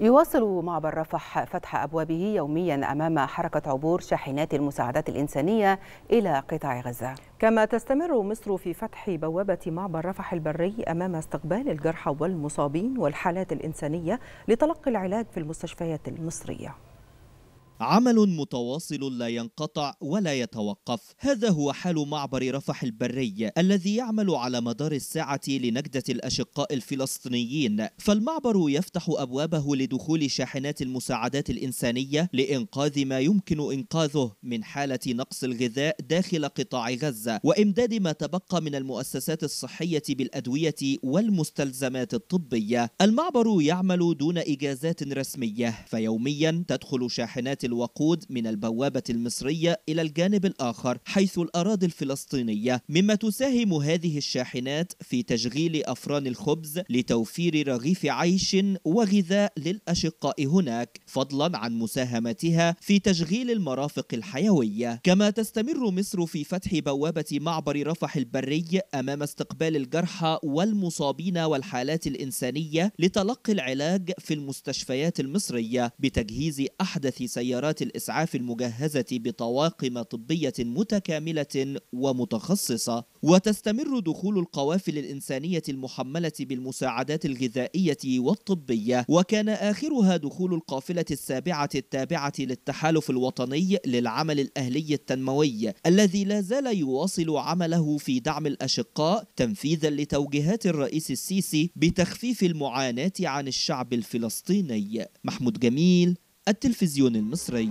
يواصل معبر رفح فتح أبوابه يوميا أمام حركة عبور شاحنات المساعدات الإنسانية إلى قطاع غزة كما تستمر مصر في فتح بوابة معبر رفح البري أمام استقبال الجرحى والمصابين والحالات الإنسانية لتلقي العلاج في المستشفيات المصرية عمل متواصل لا ينقطع ولا يتوقف هذا هو حال معبر رفح البري الذي يعمل على مدار الساعة لنجدة الأشقاء الفلسطينيين فالمعبر يفتح أبوابه لدخول شاحنات المساعدات الإنسانية لإنقاذ ما يمكن إنقاذه من حالة نقص الغذاء داخل قطاع غزة وإمداد ما تبقى من المؤسسات الصحية بالأدوية والمستلزمات الطبية المعبر يعمل دون إجازات رسمية فيوميا تدخل شاحنات الوقود من البوابة المصرية إلى الجانب الآخر حيث الأراضي الفلسطينية مما تساهم هذه الشاحنات في تشغيل أفران الخبز لتوفير رغيف عيش وغذاء للأشقاء هناك فضلا عن مساهمتها في تشغيل المرافق الحيوية كما تستمر مصر في فتح بوابة معبر رفح البري أمام استقبال الجرحى والمصابين والحالات الإنسانية لتلقي العلاج في المستشفيات المصرية بتجهيز أحدث سيارات سيارات الإسعاف المجهزة بطواقم طبية متكاملة ومتخصصة وتستمر دخول القوافل الإنسانية المحملة بالمساعدات الغذائية والطبية وكان آخرها دخول القافلة السابعة التابعة للتحالف الوطني للعمل الأهلي التنموي الذي لا زال يواصل عمله في دعم الأشقاء تنفيذا لتوجيهات الرئيس السيسي بتخفيف المعاناة عن الشعب الفلسطيني محمود جميل التلفزيون المصري